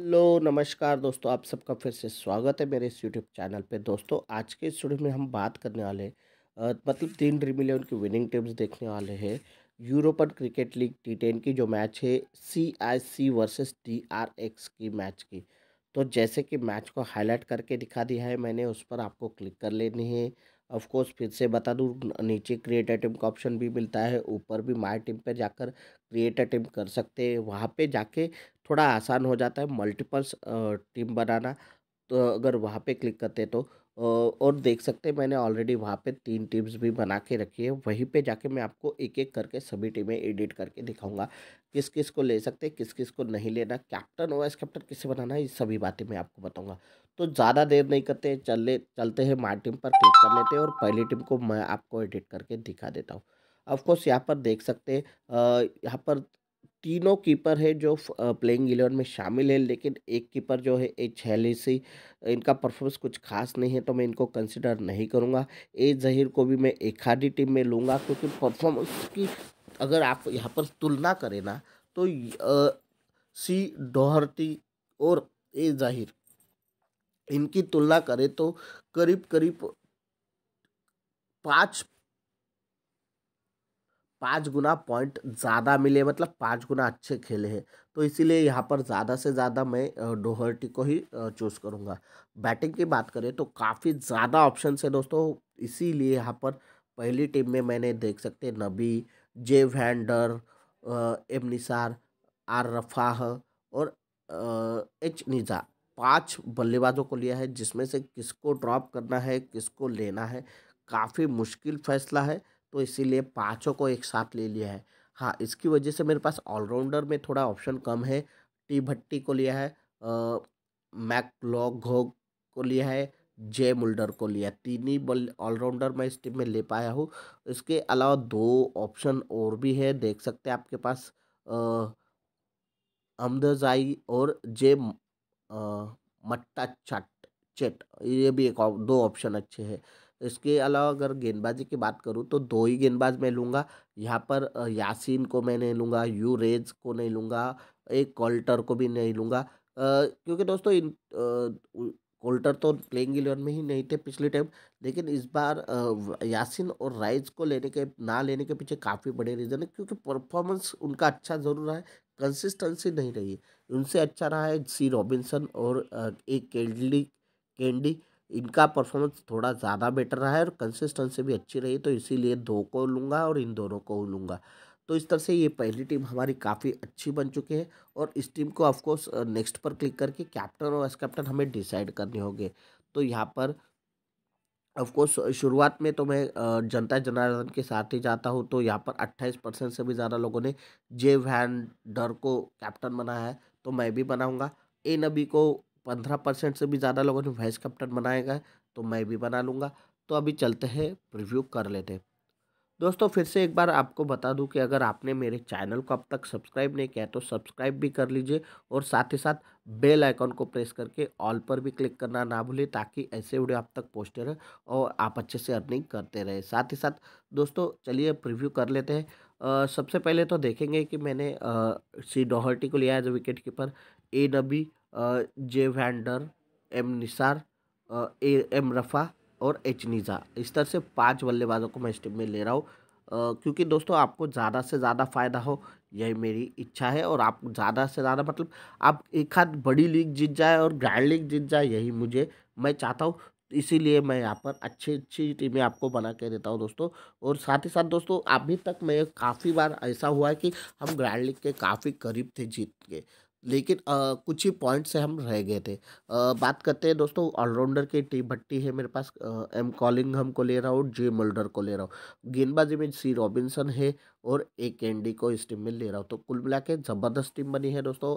hello नमस्कार दोस्तों आप सबका फिर से स्वागत है मेरे इस यूट्यूब चैनल पे दोस्तों आज के इस वीडियो में हम बात करने वाले मतलब तीन ड्रीम इलेवन की विनिंग टीम्स देखने वाले हैं European cricket league T ten की जो मैच है C I C versus D R X की मैच की तो जैसे कि मैच को हाईलाइट करके दिखा दिया है मैंने उस पर आपको क्लिक कर लेनी है ऑफकोर्स फिर से बता दूँ नीचे क्रिएट टीम का ऑप्शन भी मिलता है ऊपर भी माई टीम पर जाकर क्रिएट टीम कर सकते हैं वहाँ पे जाके थोड़ा आसान हो जाता है मल्टीपल्स टीम बनाना तो अगर वहाँ पे क्लिक करते तो और देख सकते हैं मैंने ऑलरेडी वहाँ पे तीन टीम्स भी बना के रखी है वहीं पे जाके मैं आपको एक एक करके सभी टीमें एडिट करके दिखाऊंगा किस किस को ले सकते हैं किस किस को नहीं लेना कैप्टन वाइस कैप्टन किसे बनाना है ये सभी बातें मैं आपको बताऊंगा तो ज़्यादा देर नहीं करते चल चलते हैं मार टीम पर क्लिक कर लेते हैं और पहली टीम को मैं आपको एडिट करके दिखा देता हूँ ऑफकोर्स यहाँ पर देख सकते हैं यहाँ पर तीनों कीपर है जो प्लेइंग इलेवन में शामिल है लेकिन एक कीपर जो है ए सी इनका परफॉर्मेंस कुछ खास नहीं है तो मैं इनको कंसिडर नहीं करूँगा ए जहीर को भी मैं एक खादी टीम में लूँगा क्योंकि परफॉर्मेंस की अगर आप यहाँ पर तुलना करें ना तो सी डोहरती और ए जाहिर इनकी तुलना करें तो करीब करीब पाँच पाँच गुना पॉइंट ज़्यादा मिले मतलब पाँच गुना अच्छे खेले हैं तो इसीलिए यहाँ पर ज़्यादा से ज़्यादा मैं डोहर्टी को ही चूज़ करूँगा बैटिंग की बात करें तो काफ़ी ज़्यादा ऑप्शन है दोस्तों इसीलिए यहाँ पर पहली टीम में मैंने देख सकते Nabi J Vander M Nisar R Rafah और एच निज़ा पांच बल्लेबाजों को लिया है जिसमें से किसको ड्रॉप करना है किसको लेना है काफ़ी मुश्किल फैसला है तो इसीलिए पाँचों को एक साथ ले लिया है हाँ इसकी वजह से मेरे पास ऑलराउंडर में थोड़ा ऑप्शन कम है टी भट्टी को लिया है मैक लॉग को लिया है जे मुल्डर को लिया तीन ही बल ऑलराउंडर मैं इस टीम में ले पाया हूँ इसके अलावा दो ऑप्शन और भी है देख सकते हैं आपके पास अमदजाई और जे मट्टा चट चेट ये भी एक दो ऑप्शन अच्छे हैं इसके अलावा अगर गेंदबाजी की बात करूँ तो दो ही गेंदबाज मैं लूँगा यहाँ पर यासीन को मैं नहीं लूँगा यूरेज को नहीं लूँगा एक कॉल्टर को भी नहीं लूँगा क्योंकि दोस्तों इन कोल्टर तो प्लेइंग इलेवन में ही नहीं थे पिछले टाइम लेकिन इस बार यासिन और राइज को लेने के ना लेने के पीछे काफ़ी बड़े रीज़न है क्योंकि परफॉर्मेंस उनका अच्छा ज़रूर रहा है कंसिस्टेंसी नहीं रही है उनसे अच्छा रहा है सी रॉबिन्सन और एक कैंडली कैंडी इनका परफॉर्मेंस थोड़ा ज़्यादा बेटर रहा है और कंसिस्टेंसी भी अच्छी रही तो इसीलिए दो को लूँगा और इन दोनों को लूँगा तो इस तरह से ये पहली टीम हमारी काफ़ी अच्छी बन चुकी है और इस टीम को ऑफकोर्स नेक्स्ट पर क्लिक करके कैप्टन और वाइस कैप्टन हमें डिसाइड करने होंगे तो यहाँ पर ऑफकोर्स शुरुआत में तो मैं जनता जनार्दन के साथ ही जाता हूँ तो यहाँ पर अट्ठाईस परसेंट से भी ज़्यादा लोगों ने जे वैन डर को कैप्टन बनाया है तो मैं भी बनाऊँगा ए नबी को पंद्रह परसेंट से भी ज़्यादा लोगों ने वाइस कैप्टन बनाया गया तो मैं भी बना लूँगा तो अभी चलते हैं प्रिव्यू कर लेते हैं दोस्तों फिर से एक बार आपको बता दूं कि अगर आपने मेरे चैनल को अब तक सब्सक्राइब नहीं किया तो सब्सक्राइब भी कर लीजिए और साथ ही साथ बेल आइकॉन को प्रेस करके ऑल पर भी क्लिक करना ना भूलें ताकि ऐसे वीडियो आप तक पहुँचते रहे और आप अच्छे से अर्निंग करते रहे साथ ही साथ दोस्तों चलिए प्रिव्यू कर लेते हैं सबसे पहले तो देखेंगे कि मैंने सी डोहर्टी को लिया as wicket keeper A Nabi J Vander M Nisar A M Rafa और एच निज़ा इस तरह से पांच बल्लेबाजों को मैं इस टीम में ले रहा हूँ क्योंकि दोस्तों आपको ज़्यादा से ज़्यादा फ़ायदा हो यही मेरी इच्छा है और आप ज़्यादा से ज़्यादा मतलब आप एक हाथ बड़ी लीग जीत जाए और ग्रैंड लीग जीत जाए यही मुझे मैं चाहता हूँ इसीलिए मैं यहाँ पर अच्छी अच्छी टीमें आपको बना के देता हूँ दोस्तों और साथ ही साथ दोस्तों अभी तक मैं काफ़ी बार ऐसा हुआ है कि हम ग्रैंड लीग के काफ़ी करीब थे जीत के लेकिन आ, कुछ ही पॉइंट से हम रह गए थे आ, बात करते हैं दोस्तों ऑलराउंडर की टी भट्टी है मेरे पास एम कॉलिंग हम को ले रहा हूँ जे मोल्डर को ले रहा हूँ गेंदबाजी में सी रॉबिन्सन है और ए कैंडी को इस टीम में ले रहा हूँ तो कुल मिला के ज़बरदस्त टीम बनी है दोस्तों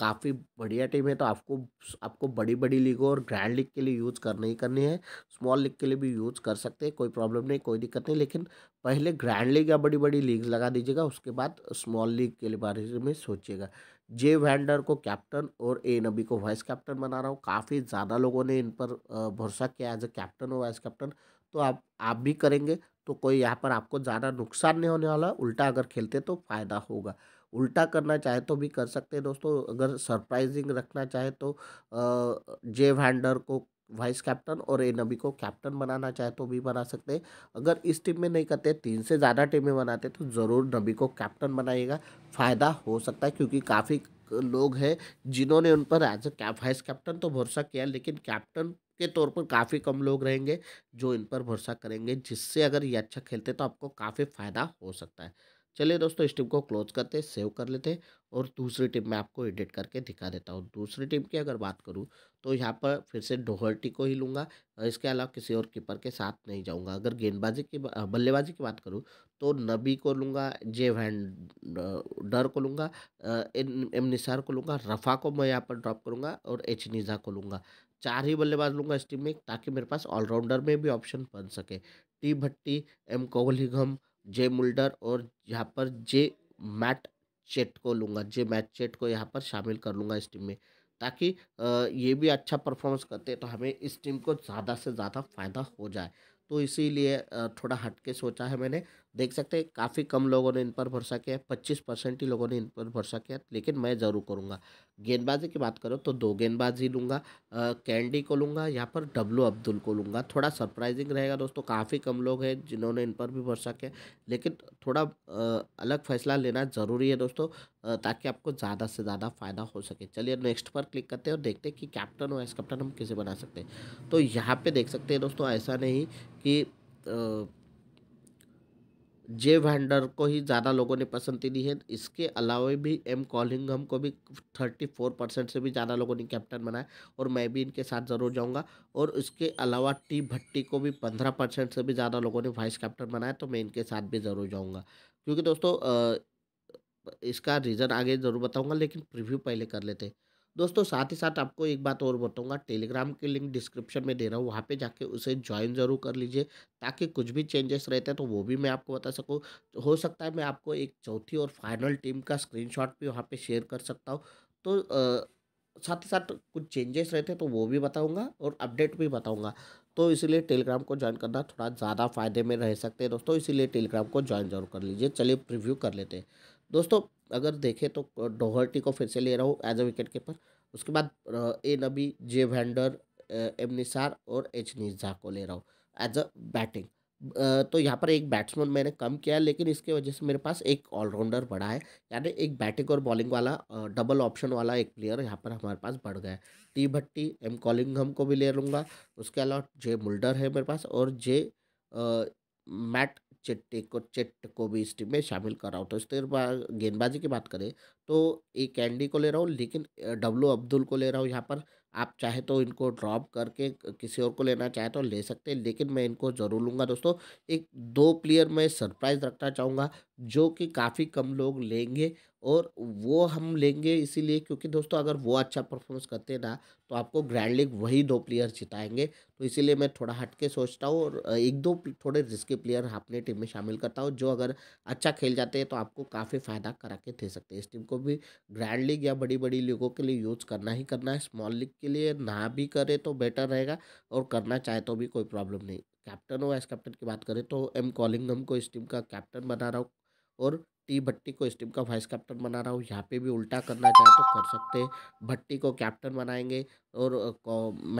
काफ़ी बढ़िया टीम है तो आपको आपको बड़ी बड़ी लीगों और ग्रैंड लीग के लिए यूज़ करना ही करनी है स्मॉल लीग के लिए भी यूज़ कर सकते हैं कोई प्रॉब्लम नहीं कोई दिक्कत नहीं लेकिन पहले ग्रैंड लीग या बड़ी बड़ी लीग लगा दीजिएगा उसके बाद स्मॉल लीग के बारे में सोचिएगा जे वैंडर को कैप्टन और ए नबी को वाइस कैप्टन बना रहा हूँ काफ़ी ज़्यादा लोगों ने इन पर भरोसा किया एज ए कैप्टन और वाइस कैप्टन तो आप आप भी करेंगे तो कोई यहाँ पर आपको ज़्यादा नुकसान नहीं होने वाला उल्टा अगर खेलते तो फ़ायदा होगा उल्टा करना चाहे तो भी कर सकते हैं दोस्तों अगर सरप्राइजिंग रखना चाहे तो जे वैंडर को वाइस कैप्टन और ए नबी को कैप्टन बनाना चाहे तो भी बना सकते हैं अगर इस टीम में नहीं करते तीन से ज़्यादा टीमें बनाते तो ज़रूर नबी को कैप्टन बनाइएगा फ़ायदा हो सकता है क्योंकि काफ़ी लोग हैं जिन्होंने उन पर एज अ वाइस कैप्टन तो भरोसा किया लेकिन कैप्टन के तौर पर काफ़ी कम लोग रहेंगे जो इन पर भरोसा करेंगे जिससे अगर ये अच्छा खेलते तो आपको काफ़ी फ़ायदा हो सकता है चलिए दोस्तों इस टिप को क्लोज करते हैं सेव कर लेते हैं और दूसरी टिप मैं आपको एडिट करके दिखा देता हूँ दूसरी टिप की अगर बात करूँ तो यहाँ पर फिर से डोहर्टी को ही लूँगा इसके अलावा किसी और कीपर के साथ नहीं जाऊँगा अगर गेंदबाजी की बल्लेबाजी की बात करूँ तो नबी को लूँगा जे वैन डर को लूँगा एम निसार को लूँगा रफ़ा को मैं यहाँ पर ड्रॉप करूँगा और एच निज़ा को लूँगा चार ही बल्लेबाज लूँगा इस टीम में ताकि मेरे पास ऑलराउंडर में भी ऑप्शन बन सके T Bhatti M Collingham J Mulder और यहाँ पर जे मैट चेट को लूँगा जे मैट चेट को यहाँ पर शामिल कर लूँगा इस टीम में ताकि ये भी अच्छा परफॉर्मेंस करते तो हमें इस टीम को ज़्यादा से ज़्यादा फ़ायदा हो जाए तो इसीलिए थोड़ा हटके सोचा है मैंने देख सकते हैं काफ़ी कम लोगों ने इन पर भरोसा किया पच्चीस परसेंट ही लोगों ने इन पर भरोसा किया लेकिन मैं ज़रूर करूँगा गेंदबाजी की बात करो तो दो गेंदबाजी लूँगा कैंडी को लूँगा यहाँ पर डब्लू अब्दुल को लूँगा थोड़ा सरप्राइजिंग रहेगा दोस्तों काफ़ी कम लोग हैं जिन्होंने इन पर भी भरोसा किया लेकिन थोड़ा आ, अलग फैसला लेना ज़रूरी है दोस्तों ताकि आपको ज़्यादा से ज़्यादा फ़ायदा हो सके चलिए नेक्स्ट पर क्लिक करते हैं और देखते हैं कि कैप्टन वाइस कैप्टन हम किसे बना सकते हैं तो यहाँ पर देख सकते हैं दोस्तों ऐसा नहीं कि जे वैंडर को ही ज़्यादा लोगों ने पसंद दी है इसके अलावा भी एम कॉलिंगम को भी थर्टी फोर परसेंट से भी ज़्यादा लोगों ने कैप्टन बनाया और मैं भी इनके साथ ज़रूर जाऊँगा और इसके अलावा टी भट्टी को भी पंद्रह परसेंट से भी ज़्यादा लोगों ने वाइस कैप्टन बनाया तो मैं इनके साथ भी ज़रूर जाऊँगा क्योंकि दोस्तों इसका रीज़न आगे ज़रूर बताऊँगा लेकिन प्रिव्यू पहले कर लेते दोस्तों साथ ही साथ आपको एक बात और बताऊंगा टेलीग्राम के लिंक डिस्क्रिप्शन में दे रहा हूँ वहाँ पे जाके उसे ज्वाइन ज़रूर कर लीजिए ताकि कुछ भी चेंजेस रहते हैं तो वो भी मैं आपको बता सकूँ तो हो सकता है मैं आपको एक चौथी और फाइनल टीम का स्क्रीनशॉट भी वहाँ पर शेयर कर सकता हूँ तो आ, साथ ही साथ कुछ चेंजेस रहते हैं तो वो भी बताऊँगा और अपडेट भी बताऊँगा तो इसीलिए टेलीग्राम को ज्वाइन करना थोड़ा ज़्यादा फायदे में रह सकते हैं दोस्तों इसीलिए टेलीग्राम को ज्वाइन जरूर कर लीजिए चलिए प्रिव्यू कर लेते हैं दोस्तों अगर देखें तो डोहर्टी को फिर से ले रहा हूँ एज अ विकेट कीपर उसके बाद ए नबी जे वेंडर एम निसार और एच निजा को ले रहा हूँ एज अ बैटिंग तो यहाँ पर एक बैट्समैन मैंने कम किया है लेकिन इसके वजह से मेरे पास एक ऑलराउंडर बढ़ा है यानी एक बैटिंग और बॉलिंग वाला डबल ऑप्शन वाला एक प्लेयर यहाँ पर हमारे पास बढ़ गया है टी भट्टी एम कॉलिंगहम को भी ले लूँगा उसके अलावा जे मुल्डर है मेरे पास और जे मैट चिट्टे को चिट्ट को भी इस टीम में शामिल कर रहा हूँ तो इस तरह गेंदबाजी की बात करें तो एक कैंडी को ले रहा हूँ लेकिन डब्लू अब्दुल को ले रहा हूँ यहाँ पर आप चाहे तो इनको ड्रॉप करके किसी और को लेना चाहे तो ले सकते हैं लेकिन मैं इनको ज़रूर लूँगा दोस्तों एक दो प्लेयर मैं सरप्राइज़ रखना चाहूँगा जो कि काफ़ी कम लोग लेंगे और वो हम लेंगे इसीलिए क्योंकि दोस्तों अगर वो अच्छा परफॉर्मेंस करते हैं ना तो आपको ग्रैंड लीग वही दो प्लेयर जिताएंगे तो इसीलिए मैं थोड़ा हटके सोचता हूँ और एक दो थोड़े रिस्की प्लेयर अपने टीम में शामिल करता हूँ जो अगर अच्छा खेल जाते हैं तो आपको काफ़ी फ़ायदा करा के दे सकते हैं इस टीम को भी ग्रैंड लीग या बड़ी बड़ी लीगों के लिए यूज़ करना ही करना है स्मॉल लीग के लिए ना भी करे तो बेटर रहेगा और करना चाहे तो भी कोई प्रॉब्लम नहीं कैप्टन और वाइस कैप्टन की बात करें तो एम कॉलिंगम को इस टीम का कैप्टन बना रहा हूँ और टी भट्टी को इस टीम का वाइस कैप्टन बना रहा हूँ यहाँ पे भी उल्टा करना चाहे तो कर सकते हैं भट्टी को कैप्टन बनाएंगे और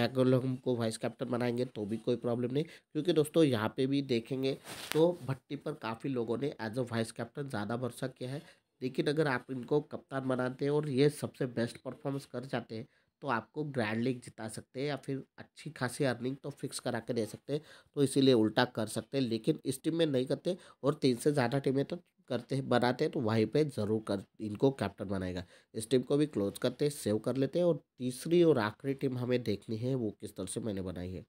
मैकोलम को वाइस कैप्टन बनाएंगे तो भी कोई प्रॉब्लम नहीं क्योंकि दोस्तों यहाँ पे भी देखेंगे तो भट्टी पर काफ़ी लोगों ने एज अ वाइस कैप्टन ज़्यादा भरोसा किया है लेकिन अगर आप इनको कप्तान बनाते हैं और ये सबसे बेस्ट परफॉर्मेंस कर जाते हैं तो आपको ग्रैंड लीग जिता सकते हैं या फिर अच्छी खासी अर्निंग तो फिक्स करा के दे सकते हैं तो इसीलिए उल्टा कर सकते हैं लेकिन इस टीम में नहीं करते और तीन से ज़्यादा टीमें तो करते हैं बनाते हैं तो वहीं पे ज़रूर कर इनको कैप्टन बनाएगा इस टीम को भी क्लोज करते हैं सेव कर लेते हैं और तीसरी और आखिरी टीम हमें देखनी है वो किस तरह से मैंने बनाई है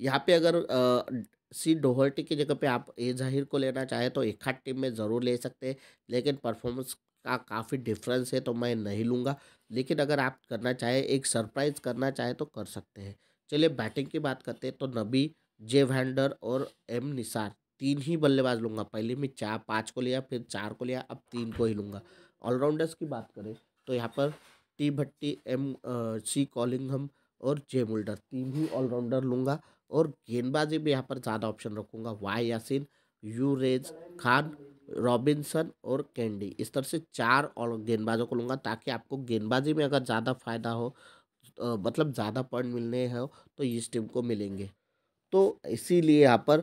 यहाँ पे अगर आ, सी डोहर्टी की जगह पे आप ए जहिर को लेना चाहें तो एक हाथ टीम में ज़रूर ले सकते हैं लेकिन परफॉर्मेंस का काफ़ी डिफरेंस है तो मैं नहीं लूँगा लेकिन अगर आप करना चाहें एक सरप्राइज़ करना चाहें तो कर सकते हैं चलिए बैटिंग की बात करते हैं तो नबी जे वैंडर और एम निसार तीन ही बल्लेबाज लूँगा पहले मैं चार पाँच को लिया फिर चार को लिया अब तीन को ही लूँगा ऑलराउंडर्स की बात करें तो यहाँ पर टी भट्टी एम सी कॉलिंगहम और जे मुल्डर तीन ही ऑलराउंडर लूँगा और गेंदबाजी भी यहाँ पर ज़्यादा ऑप्शन रखूँगा वाई यासिन रेज खान रॉबिन्सन और कैंडी इस तरह से चार और गेंदबाजों को लूँगा ताकि आपको गेंदबाजी में अगर ज़्यादा फायदा हो तो मतलब ज़्यादा पॉइंट मिलने हो तो इस टीम को मिलेंगे तो इसीलिए यहाँ पर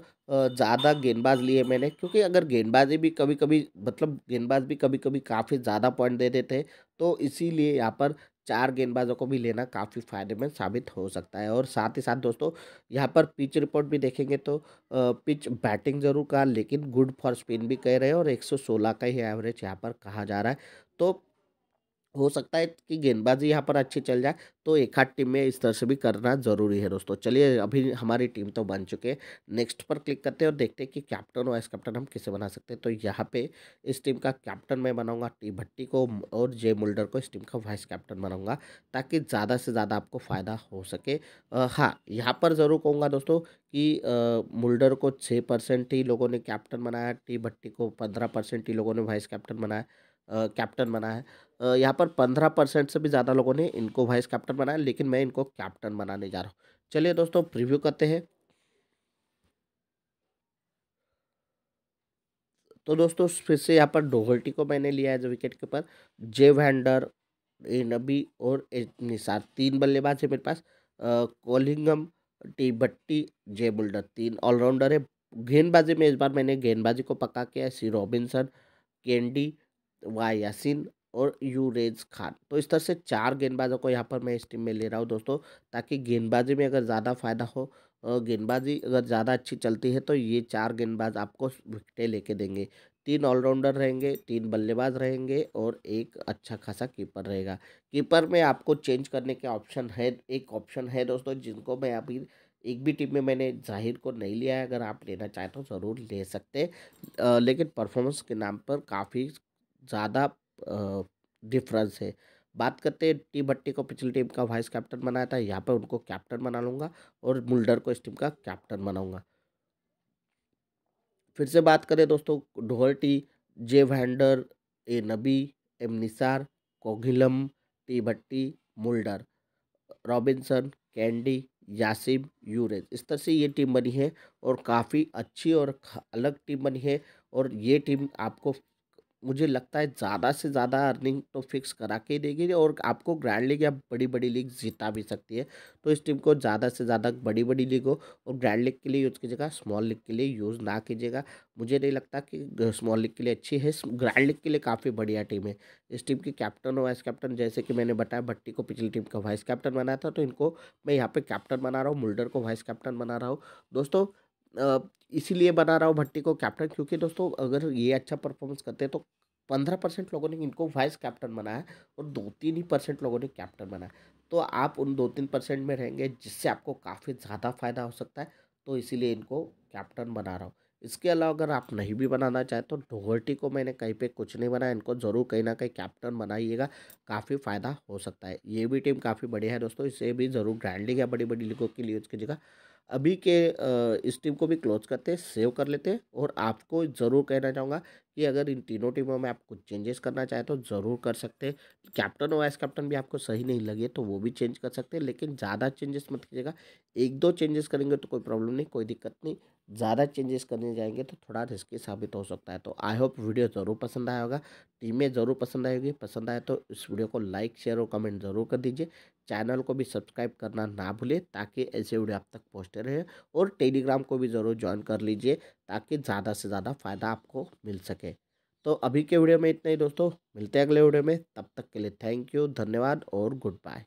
ज़्यादा गेंदबाज लिए मैंने क्योंकि अगर गेंदबाजी भी कभी कभी मतलब गेंदबाज भी कभी कभी काफ़ी ज़्यादा पॉइंट दे देते हैं तो इसीलिए यहाँ पर चार गेंदबाजों को भी लेना काफ़ी फायदेमंद साबित हो सकता है और साथ ही साथ दोस्तों यहाँ पर पिच रिपोर्ट भी देखेंगे तो पिच बैटिंग जरूर कहा लेकिन गुड फॉर स्पिन भी कह रहे हैं और एक का ही एवरेज यहाँ पर कहा जा रहा है तो हो सकता है कि गेंदबाजी यहाँ पर अच्छी चल जाए तो एक आध टीम में इस तरह से भी करना ज़रूरी है दोस्तों चलिए अभी हमारी टीम तो बन चुके हैं नेक्स्ट पर क्लिक करते हैं और देखते हैं कि कैप्टन वाइस कैप्टन हम किसे बना सकते हैं तो यहाँ पे इस टीम का कैप्टन मैं बनाऊंगा टी भट्टी को और जे मुल्डर को इस टीम का वाइस कैप्टन बनाऊँगा ताकि ज़्यादा से ज़्यादा आपको फ़ायदा हो सके हाँ यहाँ पर ज़रूर कहूँगा दोस्तों कि मुल्डर को छः परसेंट ही लोगों ने कैप्टन बनाया टी भट्टी को पंद्रह परसेंट ही लोगों ने वाइस कैप्टन बनाया कैप्टन बना है यहाँ पर पंद्रह परसेंट से भी ज़्यादा लोगों ने इनको वाइस कैप्टन बनाया लेकिन मैं इनको कैप्टन बनाने जा रहा हूँ चलिए दोस्तों प्रीव्यू करते हैं तो दोस्तों फिर से यहाँ पर डोहल्टी को मैंने लिया है जो विकेट के ऊपर जे वैंडर ए नबी और ए निसार तीन बल्लेबाज है मेरे पास Collingham T Bhatti J Mulder तीन ऑलराउंडर है गेंदबाजी में इस बार मैंने गेंदबाजी को पका किया C Robinson Candy Y Yasin और यूरेज खान तो इस तरह से चार गेंदबाजों को यहाँ पर मैं इस टीम में ले रहा हूँ दोस्तों ताकि गेंदबाजी में अगर ज़्यादा फायदा हो गेंदबाजी अगर ज़्यादा अच्छी चलती है तो ये चार गेंदबाज आपको विकटें लेके देंगे तीन ऑलराउंडर रहेंगे तीन बल्लेबाज रहेंगे और एक अच्छा खासा कीपर रहेगा कीपर में आपको चेंज करने के ऑप्शन है एक ऑप्शन है दोस्तों जिनको मैं अभी एक भी टीम में मैंने जाहिर को नहीं लिया है अगर आप लेना चाहें तो ज़रूर ले सकते लेकिन परफॉर्मेंस के नाम पर काफ़ी ज़्यादा डिफरेंस है बात करते हैं टी भट्टी को पिछली टीम का वाइस कैप्टन बनाया था यहाँ पर उनको कैप्टन बना लूँगा और मुल्डर को इस टीम का कैप्टन बनाऊँगा फिर से बात करें दोस्तों Doherty J Vander A Nabi M Nisar Collingham T Bhatti Mulder Robinson Candy Yasin यूरेज इस तरह से ये टीम बनी है और काफ़ी अच्छी और अलग टीम बनी है और ये टीम आपको मुझे लगता है ज़्यादा से ज़्यादा अर्निंग तो फिक्स करा के देगी और आपको ग्रैंड लीग या बड़ी बड़ी लीग जीता भी सकती है तो इस टीम को ज़्यादा से ज़्यादा बड़ी बड़ी लीग हो और ग्रैंड लीग के लिए यूज़ कीजिएगा स्मॉल लीग के लिए यूज़ ना कीजिएगा मुझे नहीं लगता कि स्मॉल लीग के लिए अच्छी है ग्रैंड लीग के लिए काफ़ी बढ़िया टीम है इस टीम के कैप्टन और वाइस कैप्टन जैसे कि मैंने बताया भट्टी को पिछली टीम का वाइस कैप्टन बनाया था तो इनको मैं यहाँ पर कैप्टन बना रहा हूँ मुल्डर को वाइस कैप्टन बना रहा हूँ दोस्तों इसीलिए बना रहा हूँ भट्टी को कैप्टन क्योंकि दोस्तों अगर ये अच्छा परफॉर्मेंस करते हैं तो पंद्रह परसेंट लोगों ने इनको वाइस कैप्टन बनाया और दो तीन ही परसेंट लोगों ने कैप्टन बनाया तो आप उन दो तीन परसेंट में रहेंगे जिससे आपको काफ़ी ज़्यादा फ़ायदा हो सकता है तो इसीलिए इनको कैप्टन बना रहा हूँ इसके अलावा अगर आप नहीं भी बनाना चाहें तो डोहर्टी को मैंने कहीं पे कुछ नहीं बनाया इनको ज़रूर कहीं ना कहीं कैप्टन बनाइएगा काफ़ी फ़ायदा हो सकता है ये भी टीम काफ़ी बढ़िया है दोस्तों इसे भी ज़रूर ग्रैंड है बड़ी बड़ी लीगों के लिए उसकी जगह अभी के इस टीम को भी क्लोज करते हैं सेव कर लेते हैं और आपको ज़रूर कहना चाहूँगा कि अगर इन तीनों टीमों में आप कुछ चेंजेस करना चाहें तो ज़रूर कर सकते हैं कैप्टन और वाइस कैप्टन भी आपको सही नहीं लगे तो वो भी चेंज कर सकते हैं लेकिन ज़्यादा चेंजेस मत कीजिएगा एक दो चेंजेस करेंगे तो कोई प्रॉब्लम नहीं कोई दिक्कत नहीं ज़्यादा चेंजेस करने जाएंगे तो थोड़ा रिस्की साबित हो सकता है तो आई होप वीडियो ज़रूर पसंद आया होगा टीमें ज़रूर पसंद आएगी पसंद आए तो इस वीडियो को लाइक शेयर और कमेंट ज़रूर कर दीजिए चैनल को भी सब्सक्राइब करना ना भूलें ताकि ऐसे वीडियो आप तक पहुँचते रहें और टेलीग्राम को भी ज़रूर ज्वाइन कर लीजिए ताकि ज़्यादा से ज़्यादा फ़ायदा आपको मिल सके तो अभी के वीडियो में इतना ही दोस्तों मिलते हैं अगले वीडियो में तब तक के लिए थैंक यू धन्यवाद और गुड बाय